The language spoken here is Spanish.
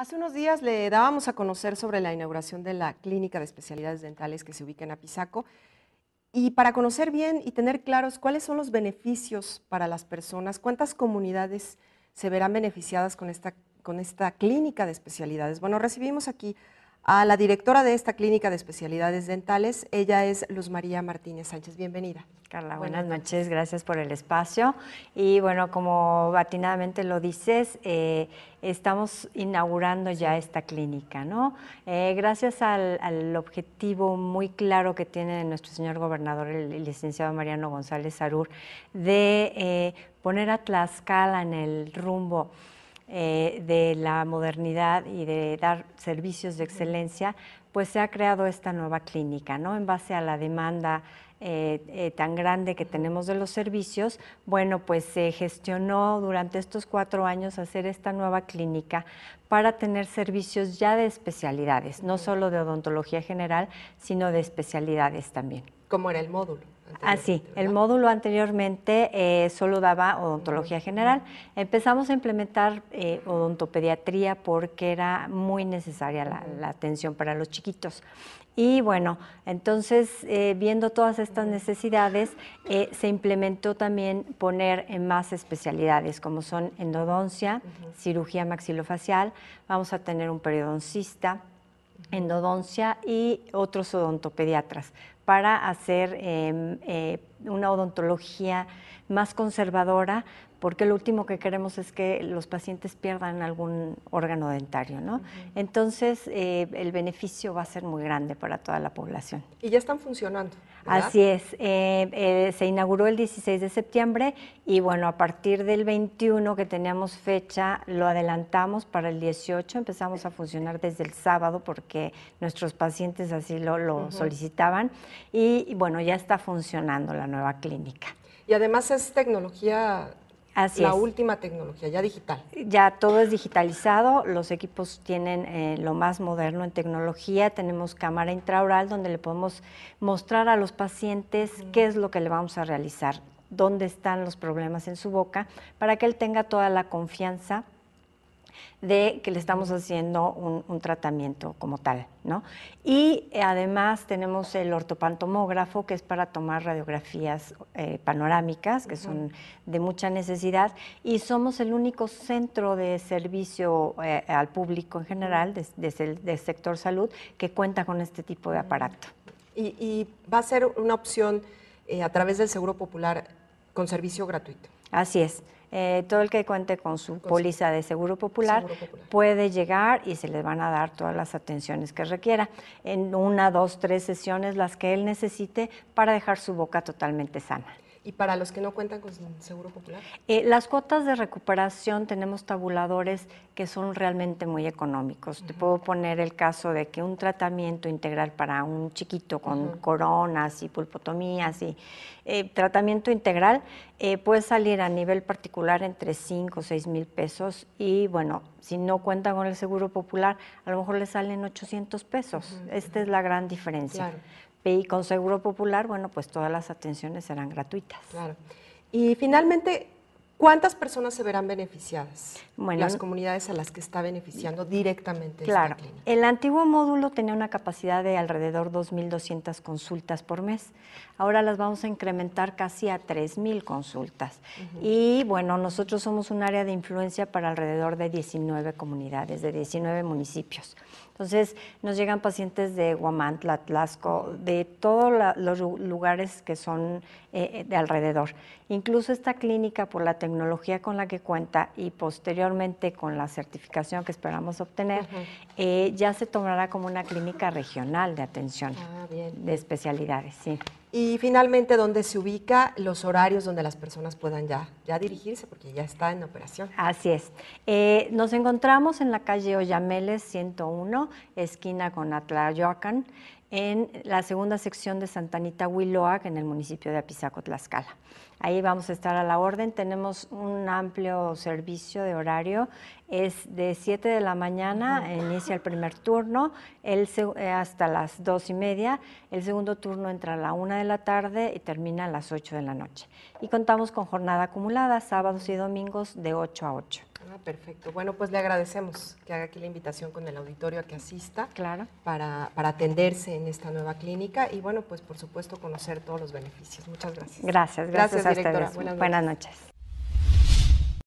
Hace unos días le dábamos a conocer sobre la inauguración de la clínica de especialidades dentales que se ubica en Apizaco. Y para conocer bien y tener claros cuáles son los beneficios para las personas, cuántas comunidades se verán beneficiadas con esta, con esta clínica de especialidades. Bueno, recibimos aquí a la directora de esta clínica de especialidades dentales. Ella es Luz María Martínez Sánchez. Bienvenida. Carla, buenas, noches. Gracias por el espacio. Y bueno, como batinadamente lo dices, eh, estamos inaugurando ya esta clínica, ¿no? Eh, gracias al, objetivo muy claro que tiene nuestro señor gobernador, el, licenciado Mariano González Arur, de eh, poner a Tlaxcala en el rumbo eh, de la modernidad y de dar servicios de excelencia, pues se ha creado esta nueva clínica, ¿no? En base a la demanda eh, eh, tan grande que tenemos de los servicios, bueno, pues se gestionó durante estos cuatro años hacer esta nueva clínica para tener servicios ya de especialidades, no solo de odontología general, sino de especialidades también. ¿Cómo era el módulo? Así, ah, el módulo anteriormente eh, solo daba odontología general. Empezamos a implementar eh, odontopediatría porque era muy necesaria la, atención para los chiquitos. Y bueno, entonces, eh, viendo todas estas necesidades, se implementó también poner en más especialidades, como son endodoncia, cirugía maxilofacial, vamos a tener un periodoncista, endodoncia y otros odontopediatras para hacer em, eh, una odontología más conservadora, porque lo último que queremos es que los pacientes pierdan algún órgano dentario, ¿no? Entonces, eh, el beneficio va a ser muy grande para toda la población. Y ya están funcionando. Así es. Eh, eh, se inauguró el 16 de septiembre y bueno, a partir del 21 que teníamos fecha, lo adelantamos para el 18, empezamos a funcionar desde el sábado porque nuestros pacientes así lo, lo solicitaban y bueno, ya está funcionando la nueva clínica. Y además es tecnología la última tecnología, ya digital. Ya todo es digitalizado, los equipos tienen eh, lo más moderno en tecnología, tenemos cámara intraoral donde le podemos mostrar a los pacientes qué es lo que le vamos a realizar, dónde están los problemas en su boca, para que él tenga toda la confianza de que le estamos haciendo un, tratamiento como tal, Y además tenemos el ortopantomógrafo, que es para tomar radiografías eh, panorámicas, que son de mucha necesidad, y somos el único centro de servicio eh, al público en general, desde el sector salud, que cuenta con este tipo de aparato. Y, va a ser una opción eh, a través del Seguro Popular con servicio gratuito. Así es. Eh, todo el que cuente con su póliza de seguro popular, seguro popular, puede llegar y se le van a dar todas las atenciones que requiera, en una, dos, tres sesiones, las que él necesite para dejar su boca totalmente sana y para los que no cuentan con seguro popular? Eh, las cuotas de recuperación tenemos tabuladores que son realmente muy económicos. Te puedo poner el caso de que un tratamiento integral para un chiquito con coronas y pulpotomías y eh, tratamiento integral eh, puede salir a nivel particular entre 5 o 6 mil pesos y bueno, si no cuentan con el seguro popular, a lo mejor le salen 800 pesos. Esta es la gran diferencia. Claro. Y con Seguro Popular, bueno, pues todas las atenciones serán gratuitas. Claro. Y finalmente, ¿Cuántas personas se verán beneficiadas? Bueno, las comunidades a las que está beneficiando directamente. Claro, esta clínica. el antiguo módulo tenía una capacidad de alrededor 2.200 consultas por mes. Ahora las vamos a incrementar casi a 3.000 consultas. Y bueno, nosotros somos un área de influencia para alrededor de 19 comunidades, de 19 municipios. Entonces nos llegan pacientes de Guamantla, Tlaxco, de todos los lugares que son eh, eh, de alrededor. Incluso esta clínica, por la tecnología con la que cuenta y posteriormente con la certificación que esperamos obtener, eh, ya se tomará como una clínica regional de atención ah, de especialidades. Sí. Y finalmente, ¿dónde se ubica los horarios donde las personas puedan ya, ya dirigirse? Porque ya está en operación. Así es. Eh, nos encontramos en la calle Oyameles 101, esquina con Atlayoacan en la segunda sección de Santanita Huiloac, en el municipio de Apizaco, Tlaxcala. Ahí vamos a estar a la orden. Tenemos un amplio servicio de horario. Es de 7 de la mañana, inicia el primer turno, el, eh, hasta las 2 y media. El segundo turno entra a la 1 de la tarde y termina a las 8 de la noche. Y contamos con jornada acumulada, sábados y domingos de 8 a 8. Ah, perfecto. Bueno, pues le agradecemos que haga aquí la invitación con el auditorio a que asista. Claro. Para, para atenderse en esta nueva clínica y bueno, pues por supuesto conocer todos los beneficios. Muchas gracias. Gracias, gracias, a ustedes. Buenas noches.